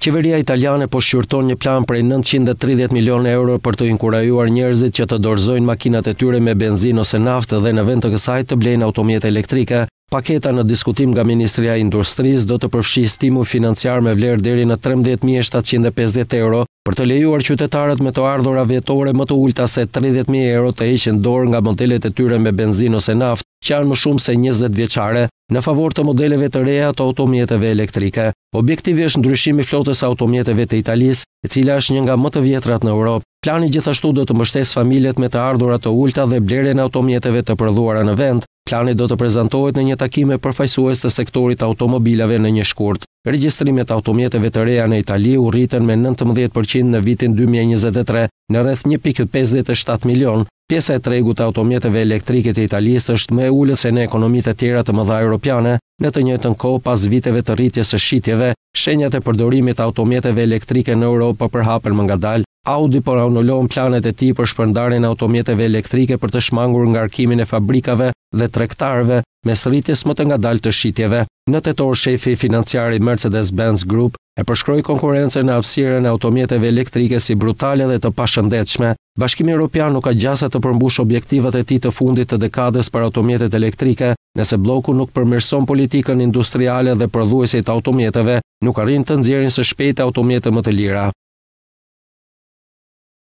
Qeveria italiane po shqyrton një plan prej 930 milion euro për të inkurajuar njerëzit që të dorzojnë makinat e tyre me benzin ose naftë dhe në vend të kësaj të blejnë automjet elektrike. Paketa në diskutim nga Ministria Industrisë do të përfshi stimu financiar me vlerë deri në 13.750 euro për të lejuar qytetarët me të ardhura vetore më të ulta se 30.000 euro të heqen dorë nga modelet e tyre me benzin ose naftë që janë më shumë se 20 vjeçare në favor të modeleve të reja të automjeteve elektrike. Objektivi është ndryshimi flotës automjeteve të Italisë, e cila është një nga më të vjetrat në Europë. Plani gjithashtu do të mbështesë familjet me të ardhurat të ulta dhe blerjen e automjeteve të prodhuara në vend. Plani do të prezantohet në një takim me përfaqësues të sektorit të automobilave në një shkurt. Regjistrimet e automjeteve të reja në Itali u rritën me 19% në vitin 2023, në rreth 1.57 milion. Pjesa e tregut të automjeteve elektrike të Italisë është më e ulët se në ekonomitë e tjera të mëdha europiane, në të njëjtën kohë pas viteve të rritjes së shitjeve, shenjat e përdorimit të automjeteve elektrike në Europë përhapen më ngadalë. Audi por anulon planet e tij për shpërndarjen e automjeteve elektrike për të shmangur ngarkimin e fabrikave dhe tregtarëve me rritjes më të ngadalë të shitjeve. Në tetor shefi financiar i Mercedes-Benz Group e përshkroi konkurrencën në hapësirën e automjeteve elektrike si brutale dhe të pashëndetshme. Bashkimi Evropian nuk ka gjasa të përmbush objektivat e tij të fundit të dekadës për automjetet elektrike, nëse bloku nuk përmirson politikën industriale dhe prodhuesit të automjeteve, nuk arrin të nxjerrin së shpejti automjete më të lira.